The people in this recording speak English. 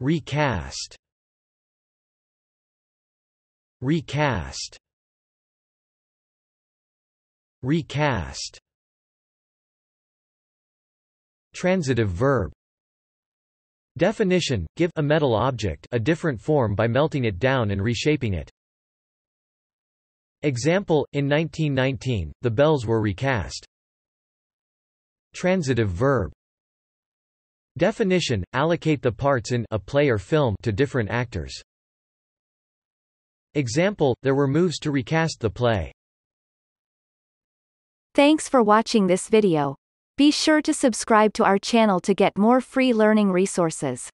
Recast Recast Recast Transitive verb Definition, give a metal object a different form by melting it down and reshaping it. Example, in 1919, the bells were recast. Transitive verb Definition, allocate the parts in a play or film to different actors. Example, there were moves to recast the play. Thanks for watching this video. Be sure to subscribe to our channel to get more free learning resources.